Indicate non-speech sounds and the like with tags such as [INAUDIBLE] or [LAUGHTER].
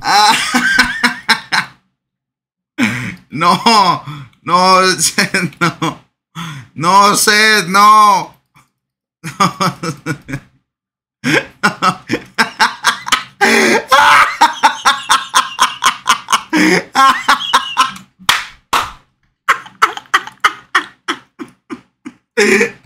Ah. [LAUGHS] ¡No! No, [LAUGHS] no, no, no, Seth, no. no. no.